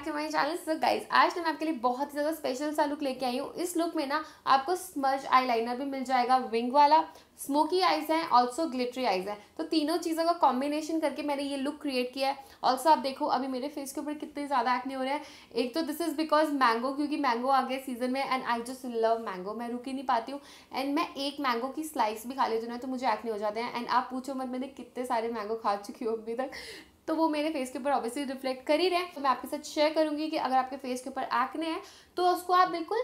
back to my channel so guys आज मैं आपके लिए बहुत ही ज़्यादा स्पेशल सा लुक लेके आई हूँ इस लुक में ना आपको स्मर्ज आईलाइनर भी मिल जाएगा विंग वाला स्मोकी आइज है ऑल्सो ग्लिटरी आइज है तो तीनों चीज़ों का कॉम्बिनेशन करके मैंने ये लुक क्रिएट किया है ऑल्सो आप देखो अभी मेरे फेस के ऊपर कितने ज़्यादा एक्ने हो रहे हैं एक तो दिस इज़ बिकॉज मैंगो क्योंकि मैंगो आ गया सीजन में and I just love mango मैं रुकी नहीं पाती हूँ एंड मैं एक मैंगो की स्लाइस भी खा लेती हूँ ना तो मुझे एक्ने हो जाते हैं एंड आप पूछो मत मैंने कितने सारे मैंगो खा चुकी हूँ अभी तक तो वो मेरे फेस के ऊपर ऑब्वियसली रिफ्लेक्ट कर ही रहे हैं तो मैं आपके साथ शेयर करूँगी कि अगर आपके फेस के ऊपर एक्ने हैं तो उसको आप बिल्कुल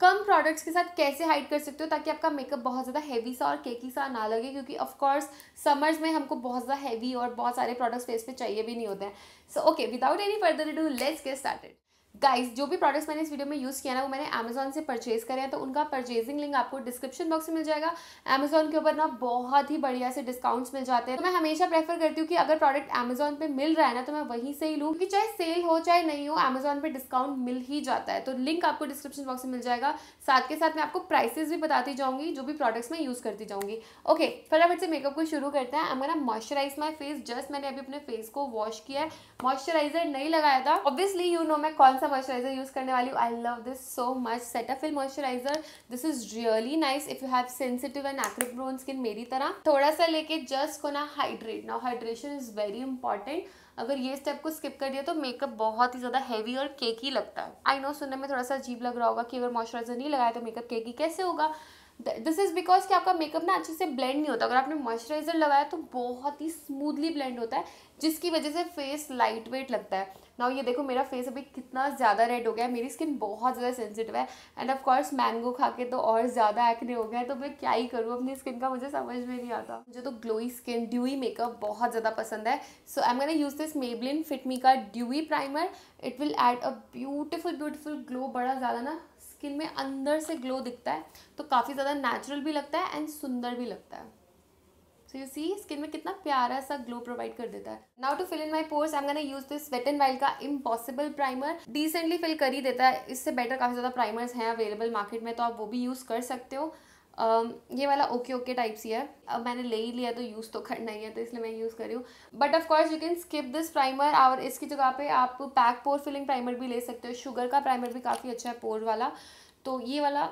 कम प्रोडक्ट्स के साथ कैसे हाइड कर सकते हो ताकि आपका मेकअप बहुत ज़्यादा हैवी सा और केकी सा ना लगे क्योंकि ऑफ कोर्स समर्स में हमको बहुत ज़्यादा हैवी और बहुत सारे प्रोडक्ट्स फेस पे चाहिए भी नहीं होते हैं so okay without any further do let's get started guys जो भी प्रोडक्ट्स मैंने इस वीडियो में यूज़ किया ना वो मैंने अमेजोन से परचेज करे हैं तो उनका परचेजिंग लिंक आपको डिस्क्रिप्शन बॉक्स में मिल जाएगा अमेजोन के ऊपर ना बहुत ही बढ़िया से डिस्काउंट्स मिल जाते हैं तो मैं हमेशा प्रेफर करती हूँ कि अगर प्रोडक्ट अमेजोन पे मिल रहा है ना तो मैं वहीं से ही लूँ क्योंकि चाहे सेल हो चाहे नहीं हो अमेजोन पर डिस्काउंट मिल ही जाता है तो लिंक आपको डिस्क्रिप्शन बॉक्स में मिल जाएगा साथ के साथ मैं आपको प्राइसेज भी बताती जाऊँगी जो भी प्रोडक्ट्स मैं यूज़ करती जाऊँगी ओके फटाफट से मेकअप को शुरू करते हैं हमारा मॉइस्चराइज माई फेस जस्ट मैंने अभी अपने फेस को वॉश किया है मॉइस्चराइजर नहीं लगाया था ऑब्वियसली यू नो मैं कौन सा सा मॉइस्चराइजर यूज़ करने वाली हूँ I love this so much setup Cetaphil moisturizer this is really nice if you have sensitive and एक्रिक ब्रोन स्किन मेरी तरह थोड़ा सा लेके जस्ट को ना हाइड्रेट ना हाइड्रेशन इज वेरी इंपॉर्टेंट अगर ये स्टेप को स्किप कर दिया तो मेकअप बहुत ही ज़्यादा हैवी और केकी लगता है आई नो सुनने में थोड़ा सा अजीब लग रहा होगा कि अगर मॉइस्चराइजर नहीं लगाया तो मेकअप केकी कैसे होगा दिस इज़ बिकॉज कि आपका मेकअप ना अच्छे से ब्लेंड नहीं होता अगर आपने मॉइस्चराइजर लगाया तो बहुत ही स्मूथली ब्लेंड होता है जिसकी वजह से फेस लाइट वेट लगता है नाउ ये देखो मेरा फेस अभी कितना ज़्यादा रेड हो गया है मेरी स्किन बहुत ज़्यादा सेंसिटिव है एंड ऑफ कोर्स मैंगो खा के तो और ज़्यादा एक्ने हो गया है तो मैं क्या ही करूँ अपनी स्किन का मुझे समझ में नहीं आता मुझे तो ग्लोई स्किन ड्यूई मेकअप बहुत ज़्यादा पसंद है so I am gonna use this Maybelline Fit Me का dewy primer it will add a beautiful beautiful glow बड़ा ज़्यादा ना स्किन में अंदर से ग्लो दिखता है तो काफ़ी ज़्यादा नेचुरल भी लगता है एंड सुंदर भी लगता है सो यू सी स्किन में कितना प्यारा सा ग्लो प्रोवाइड कर देता है now to fill in my pores I am gonna use this Wet and Wild का इम्पॉसिबल प्राइमर डिसेंटली फिल कर ही देता है इससे बेटर काफ़ी ज़्यादा प्राइमर्स हैं अवेलेबल मार्केट में तो आप वो भी यूज़ कर सकते हो um, ये वाला ओके ओके टाइप सी है अब मैंने ले ही लिया तो यूज़ तो करना ही है तो इसलिए मैं यूज़ कर रही हूँ but of course you can skip this primer और इसकी जगह पे आप पैक पोर फिलिंग प्राइमर भी ले सकते हो शुगर का प्राइमर भी काफ़ी अच्छा है पोर वाला तो ये वाला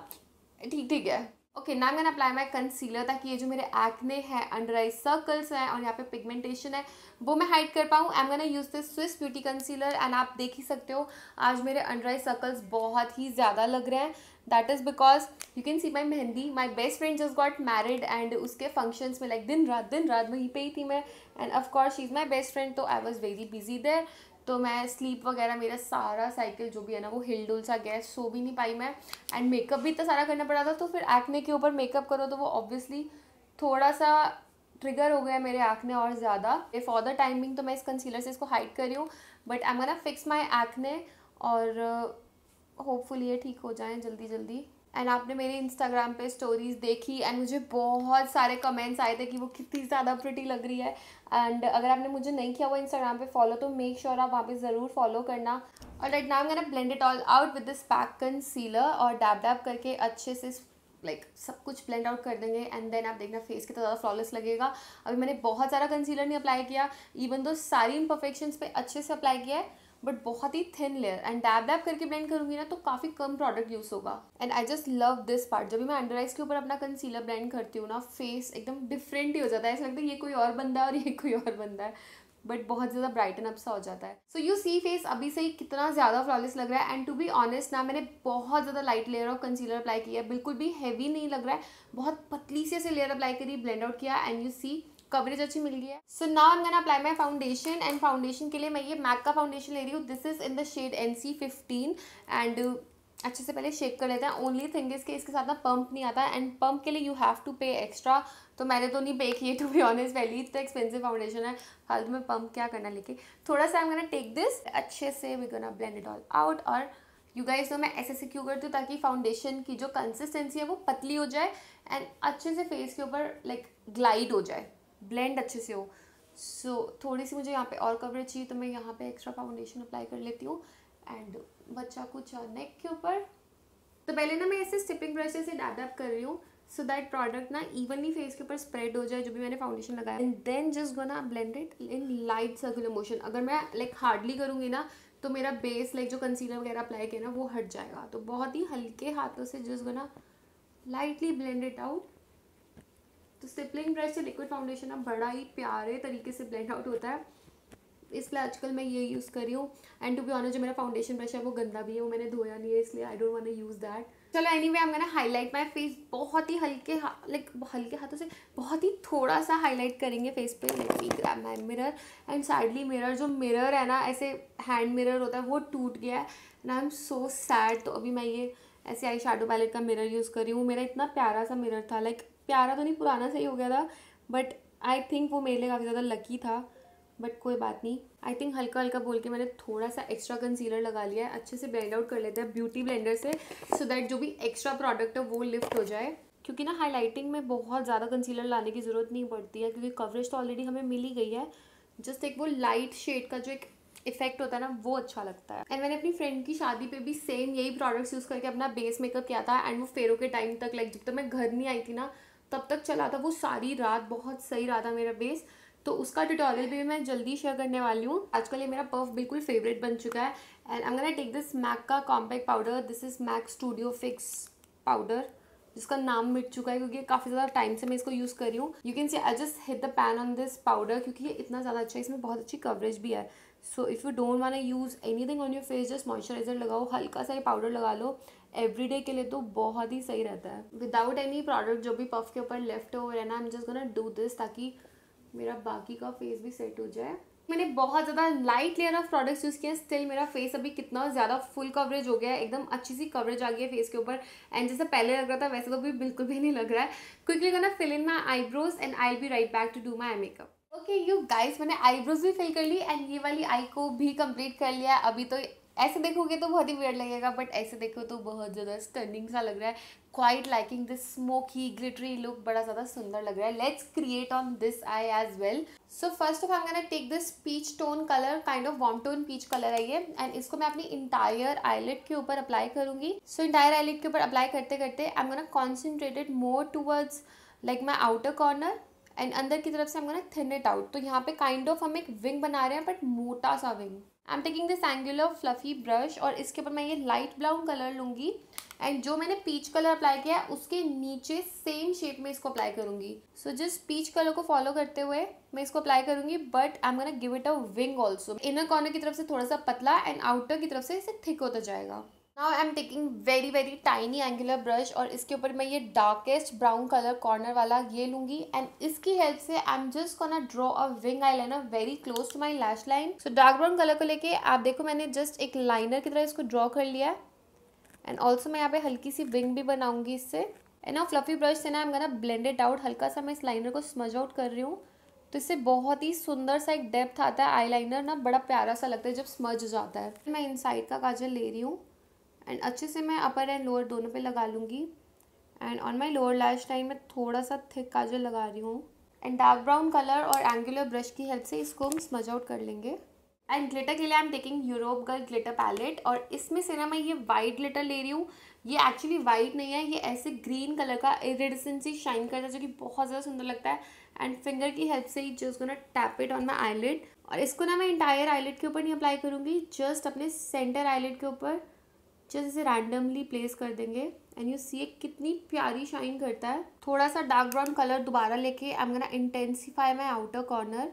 ठीक ठीक है ओके ना मैंने अप्लाई माई कंसीलर ताकि ये जो मेरे एक्ने हैं अंडर आई सर्कल्स हैं और यहाँ पे पिगमेंटेशन है वो मैं हाइड कर पाऊँ am gonna use this Swiss Beauty concealer and आप देख ही सकते हो आज मेरे अंडर आई सर्कल्स बहुत ही ज़्यादा लग रहे हैं that is because you can see my mehndi my best friend just got married and उसके फंक्शंस में लाइक like, दिन रात दिन रात वहीं पे ही थी मैं and of course she is my best friend तो I was very busy there तो मैं स्लीप वगैरह मेरा सारा साइकिल जो भी है ना वो हिल डुल सा गया सो भी नहीं पाई मैं एंड मेकअप भी इतना सारा करना पड़ा था तो फिर एक्ने के ऊपर मेकअप करो तो वो ऑब्वियसली थोड़ा सा ट्रिगर हो गया मेरे एक्ने और ज़्यादा फॉर द टाइमिंग तो मैं इस कंसीलर से इसको हाइड कर रही हूँ बट आई एम ना फिक्स माई एक्ने और होपफुली uh, ये ठीक हो जाए जल्दी जल्दी एंड आपने मेरे इंस्टाग्राम पे स्टोरीज़ देखी एंड मुझे बहुत सारे कमेंट्स आए थे कि वो कितनी ज़्यादा प्रिटी लग रही है एंड अगर आपने मुझे नहीं किया वो इंस्टाग्राम पे फॉलो तो मेक श्योर sure आप वहाँ पे ज़रूर फॉलो करना और राइट नाउ मैंने blend it all out with this pack concealer और डैब डैब करके अच्छे से लाइक like, सब कुछ ब्लेंड आउट कर देंगे एंड देन आप देखना फेस कितना ज़्यादा फ्लॉलेस लगेगा अभी मैंने बहुत सारा कंसीलर नहीं अप्लाई किया इवन तो सारी इम्परफेक्शन पे अच्छे से अप्लाई किया है बट बहुत ही thin layer and dab dab करके ब्लेंड करूँगी ना तो काफ़ी कम प्रोडक्ट यूज़ होगा and I just love this part जब भी मैं अंडर आइज के ऊपर अपना कंसीलर ब्लेंड करती हूँ ना फेस एकदम डिफरेंट ही हो जाता है ऐसा लगता है ये कोई और बंदा है और ये कोई और बंदा है बट बहुत ज़्यादा ब्राइटन अप सा हो जाता है सो यू सी फेस अभी से ही कितना ज़्यादा फ्लॉलेस लग रहा है एंड टू बी ऑनेस्ट ना मैंने बहुत ज़्यादा light layer of concealer apply किया है बिल्कुल भी हैवी नहीं लग रहा है बहुत पतली से लेयर अप्लाई करी ब्लेंड आउट किया एंड यू सी कवरेज अच्छी मिल गई है so now I am gonna apply my foundation and foundation के लिए मैं ये मैक का फाउंडेशन ले रही हूँ this is in the shade N C fifteen and अच्छे से पहले शेक कर लेते हैं ओनली थिंग के इसके साथ ना पंप नहीं आता एंड पंप के लिए you have to pay extra तो मैंने तो नहीं पे किए टू बी ऑनेस्ट वैली इतना एक्सपेंसिव फाउंडेशन है फालतू में पंप क्या करना लेके थोड़ा सा I am gonna take this अच्छे से we gonna blend it all out और यू गाइस तो मैं ऐसे से क्यों करती हूँ ताकि फाउंडेशन की जो कंसिस्टेंसी है वो पतली हो जाए एंड अच्छे से फेस के ऊपर लाइक ग्लाइड हो जाए ब्लेंड अच्छे से हो सो so, थोड़ी सी मुझे यहाँ पे और कवरेज चाहिए तो मैं यहाँ पे एक्स्ट्रा फाउंडेशन अप्लाई कर लेती हूँ एंड बच्चा कुछ नेक के ऊपर तो पहले ना मैं ऐसे स्टिपिंग ब्रश से डैप कर रही हूँ सो दैट प्रोडक्ट ना इवनली फेस के ऊपर स्प्रेड हो जाए जो भी मैंने फाउंडेशन लगाया and then just gonna blended in light circular motion अगर मैं लाइक like, हार्डली करूँगी ना तो मेरा बेस लाइक जो कंसीलर वगैरह अप्लाई किया ना वो हट जाएगा तो बहुत ही हल्के हाथों से just gonna lightly blended out तो स्टिपलिंग ब्रश से लिक्विड फाउंडेशन अब बड़ा ही प्यारे तरीके से ब्लेंड आउट होता है इसलिए आजकल मैं ये यूज़ कर रही हूँ एंड टू बी ऑनर जो मेरा फाउंडेशन ब्रश है वो गंदा भी है वो मैंने धोया नहीं है इसलिए I don't want use that चलो anyway I highlight my face बहुत ही हल्के लाइक हल्के हाथों से बहुत ही थोड़ा सा हाईलाइट करेंगे फेस पे like me grab my mirror and sadly mirror जो मिरर है ना ऐसे हैंड मिरर होता है वो टूट गया है and I am so sad तो अभी मैं ये ऐसे आई शेडो पैलेट का मिरर यूज़ कर रही हूँ मेरा इतना प्यारा सा मिरर था लाइक प्यारा तो नहीं पुराना सही हो गया था बट आई थिंक वो मेरे लिए काफ़ी ज़्यादा लकी था बट कोई बात नहीं आई थिंक हल्का हल्का बोल के मैंने थोड़ा सा एक्स्ट्रा कंसीलर लगा लिया है अच्छे से ब्लेंड आउट कर लेते हैं ब्यूटी ब्लेंडर से सो दैट जो भी एक्स्ट्रा प्रोडक्ट है वो लिफ्ट हो जाए क्योंकि ना हाईलाइटिंग में बहुत ज़्यादा कंसीलर लाने की ज़रूरत नहीं पड़ती है क्योंकि कवरेज तो ऑलरेडी हमें मिल ही गई है जस्ट एक वो लाइट शेड का जो एक इफेक्ट होता है ना वो अच्छा लगता है एंड मैंने अपनी फ्रेंड की शादी पे भी सेम यही प्रोडक्ट्स यूज़ करके अपना बेस मेकअप किया था एंड वो फेरों के टाइम तक लाइक जब तक मैं घर नहीं आई थी ना तब तक चला था वो सारी रात बहुत सही रहा था मेरा बेस तो उसका ट्यूटोरियल भी मैं जल्दी शेयर करने वाली हूँ आजकल ये मेरा पफ बिल्कुल फेवरेट बन चुका है एंड अगर आई टेक दिस मैक का compact powder this is MAC studio fix powder जिसका नाम मिट चुका है क्योंकि काफ़ी ज़्यादा टाइम से मैं इसको यूज़ कर रही हूँ you can see I just hit the pan on this powder क्योंकि ये इतना ज़्यादा अच्छा है इसमें बहुत अच्छी कवरेज भी है so if you don't wanna use anything on your face just moisturiser लगाओ हल्का सा ये पाउडर लगा लो एवरीडे के लिए तो बहुत ही सही रहता है विदाउट एनी प्रोडक्ट जो भी पफ के ऊपर लेफ्ट ओवर है ना I am just gonna do this ताकि मेरा बाकी का फेस भी सेट हो जाए मैंने बहुत ज़्यादा light layer of products use किए हैं स्टिल मेरा फेस अभी कितना ज़्यादा फुल कवरेज हो गया है एकदम अच्छी सी कवरेज आ गई है फेस के ऊपर एंड जैसे पहले लग रहा था वैसे तो अभी बिल्कुल भी नहीं लग रहा है quickly gonna fill in my eyebrows and I be right back to do my makeup okay you guys मैंने आईब्रोज भी फिल कर ली एंड ये वाली आई को भी कंप्लीट कर लिया अभी तो ऐसे देखोगे तो बहुत ही वेयर लगेगा बट ऐसे देखो तो बहुत ज़्यादा स्टर्निंग सा लग रहा है quite liking this smoky glittery look बड़ा ज़्यादा सुंदर लग रहा है let's create on this eye as well so first off I am take this peach tone colour kind of warm tone peach colour है ये एंड इसको मैं अपनी इंटायर आईलेट के ऊपर अप्लाई करूंगी सो इंटायर आईलेट के ऊपर अप्लाई करते करते I am gonna concentrated more towards like my outer corner and अंदर की तरफ से हम गोना थिन इट आउट तो यहाँ पे काइंड kind ऑफ of हम एक विंग बना रहे हैं बट मोटा सा wing I am taking this angular fluffy brush और इसके ऊपर मैं ये लाइट ब्राउन कलर लूँगी एंड जो मैंने पीच कलर अप्लाई किया है उसके नीचे सेम शेप में इसको अप्लाई करूँगी सो जस्ट पीच कलर को फॉलो करते हुए मैं इसको अप्लाई करूँगी but I am gonna give it a wing also inner corner की तरफ से थोड़ा सा पतला एंड आउटर की तरफ से इसे थिक होता जाएगा now I am taking very very tiny angular brush और इसके ऊपर मैं ये डार्केस्ट ब्राउन कलर कॉर्नर वाला ये लूंगी एंड इसकी हेल्प से I am just gonna draw a wing eyeliner very close to my lash line so dark brown colour को लेके आप देखो मैंने जस्ट एक लाइनर की तरह इसको ड्रॉ कर लिया है एंड ऑल्सो मैं यहाँ पे हल्की सी विंग भी बनाऊंगी इससे एंड ना फ्लफी ब्रश से ना I am gonna blended out हल्का सा मैं इस लाइनर को स्मज आउट कर रही हूँ तो इससे बहुत ही सुंदर सा एक डेप्थ आता है आईलाइनर ना बड़ा प्यारा सा लगता है जब स्मज जाता है मैं इन साइड का काजल ले रही हूँ एंड अच्छे से मैं अपर एंड लोअर दोनों पे लगा लूँगी and on my lower lash line मैं थोड़ा सा थिक काजल लगा रही हूँ एंड डार्क ब्राउन कलर और एंगुलर ब्रश की हेल्प से इसको हम स्मज आउट कर लेंगे एंड ग्लिटर के लिए I am taking Europe girl glitter palette और इसमें से ना मैं ये वाइट ग्लिटर ले रही हूँ ये एक्चुअली वाइट नहीं है ये ऐसे ग्रीन कलर का इरिडेसेंसी शाइन करता है जो कि बहुत ज़्यादा सुंदर लगता है एंड फिंगर की हेल्प से ही जस्ट ना tap it on my eyelid और इसको ना मैं इंटायर आईलेट के ऊपर नहीं अप्लाई करूँगी जस्ट अपने सेंटर आईलेट के ऊपर जस्ट इसे रैंडमली प्लेस कर देंगे एंड यू सी ये कितनी प्यारी शाइन करता है थोड़ा सा डार्क ब्राउन कलर दोबारा लेके I am gonna intensify my outer corner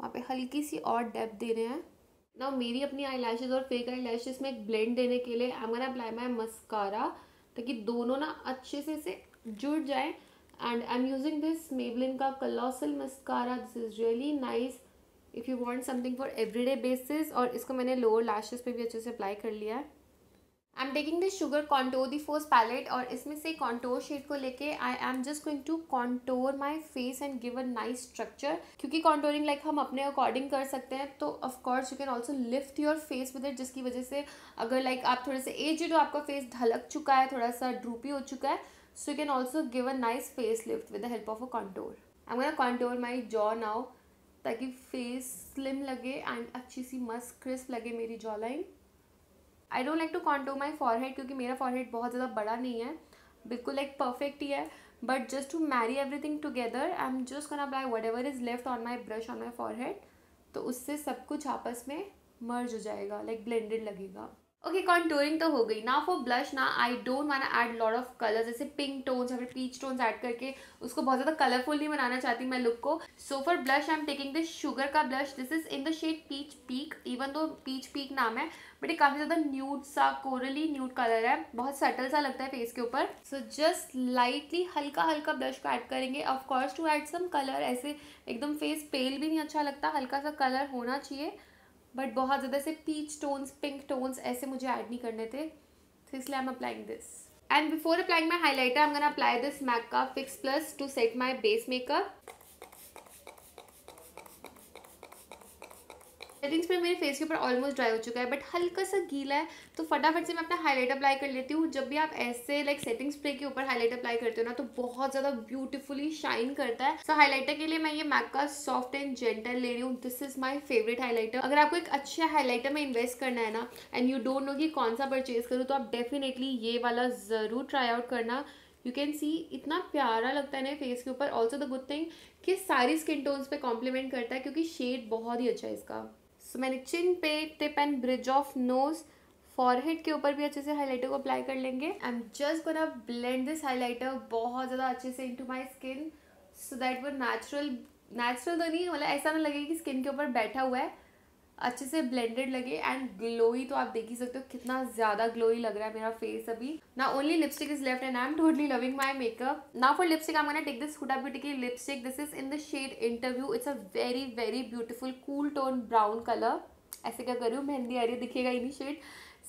वहाँ पे हल्की सी और डेप्थ दे रहे हैं ना मेरी अपनी आई लैशेज और फेक आई लैशेज में एक ब्लेंड देने के लिए I am gonna apply my mascara ताकि दोनों ना अच्छे से इसे जुड़ जाए and I am using this Maybelline का colossal mascara this is really nice if you want something for everyday basis और इसको मैंने लोअर लैशेज पे भी अच्छे से अप्लाई कर लिया है I am taking the Sugar contour de force palette और इसमें से कॉन्टोर शेड को लेके I am just going to contour my face and give a nice structure क्योंकि कॉन्टोरिंग लाइक हम अपने अकॉर्डिंग कर सकते हैं तो of course you can also lift your face with it जिसकी वजह से अगर लाइक like, आप थोड़े से एजड हो आपका फेस ढलक चुका है थोड़ा सा ड्रूपी हो चुका है so you can also give a nice face lift with the help of a contour I am contour my jaw now ताकि फेस स्लिम लगे एंड अच्छी सी मस्त क्रिस्प लगे मेरी jawline I don't like to contour my forehead क्योंकि मेरा forehead बहुत ज़्यादा बड़ा नहीं है बिल्कुल लाइक परफेक्ट ही है but just to marry everything together I am just gonna apply whatever is left on my brush on my forehead तो उससे सब कुछ आपस में मर्ज हो जाएगा लाइक like ब्लेंडेड लगेगा ओके कॉन्टोरिंग तो हो गई ना फॉर ब्लश ना I don't wanna add lot of colours जैसे पिंक टोन्स या फिर पीच टोन्स ऐड करके उसको बहुत ज़्यादा कलरफुल नहीं बनाना चाहती मैं लुक को so for blush I am taking this Sugar का blush this is in the shade peach peak even though peach peak नाम है बट ये काफ़ी ज़्यादा न्यूड सा कोरली न्यूड कलर है बहुत सटल सा लगता है फेस के ऊपर सो जस्ट लाइटली हल्का हल्का ब्लश को ऐड करेंगे of course to add some colour ऐसे एकदम फेस पेल भी नहीं अच्छा लगता हल्का सा कलर होना चाहिए बट बहुत ज़्यादा से पीच टोन्स पिंक टोन्स ऐसे मुझे ऐड नहीं करने थे तो इसलिए I am applying this and before applying my highlighter I am gonna apply this MAC का fix plus to set my base makeup setting spray मेरे फेस के ऊपर ऑलमोस्ट ड्राई हो चुका है बट हल्का सा गीला है तो फटाफट से मैं अपना हाईलाइट अप्लाई कर लेती हूँ जब भी आप ऐसे लाइक सेटिंग स्प्रे के ऊपर हाईलाइट अप्लाई करते हो ना तो बहुत ज़्यादा ब्यूटीफुली शाइन करता है सो so, हाईलाइटर के लिए मैं ये मैक का सॉफ्ट एंड जेंटल ले रही हूँ this is my favourite highlighter अगर आपको एक अच्छे हाईलाइटर में इन्वेस्ट करना है ना एंड यू डोंट नो कि कौन सा परचेज करूँ तो आप डेफिनेटली ये वाला ज़रूर ट्राई आउट करना यू कैन सी इतना प्यारा लगता है ना फेस के ऊपर ऑल्सो द गुड थिंग कि सारी स्किन टोन्स पे कॉम्प्लीमेंट करता है क्योंकि शेड बहुत ही अच्छा है इसका सो मैंने चिन पे tip and bridge of nose forehead के ऊपर भी अच्छे से हाईलाइटर को अप्लाई कर लेंगे I am just gonna blend this highlighter बहुत ज़्यादा अच्छे से into my skin so that वो नेचुरल नेचुरल तो नहीं मतलब ऐसा ना लगे कि स्किन के ऊपर बैठा हुआ है अच्छे से ब्लेंडेड लगे एंड ग्लोई तो आप देख ही सकते हो कितना ज़्यादा ग्लोई लग रहा है मेरा फेस अभी ना only lipstick is left and I am totally loving my makeup ना फॉर लिपस्टिक आई मैंने टेक दिस हुडा ब्यूटी की lipstick this is in the shade interview it's a very very beautiful cool tone brown colour ऐसे क्या कर रही हूँ मेहंदी आ रही है दिखेगा इन shade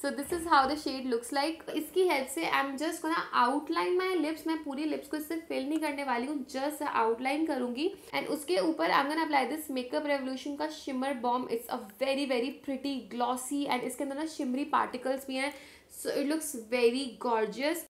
so this is how the shade looks like इसकी हेल्प से आई एम जस्ट ना आउटलाइन माई लिप्स मैं पूरी लिप्स को इससे फिल नहीं करने वाली हूँ जस्ट आउटलाइन करूंगी एंड उसके ऊपर I apply this Makeup Revolution का shimmer balm it's a very very pretty glossy and इसके अंदर ना शिमरी पार्टिकल्स भी हैं so it looks very gorgeous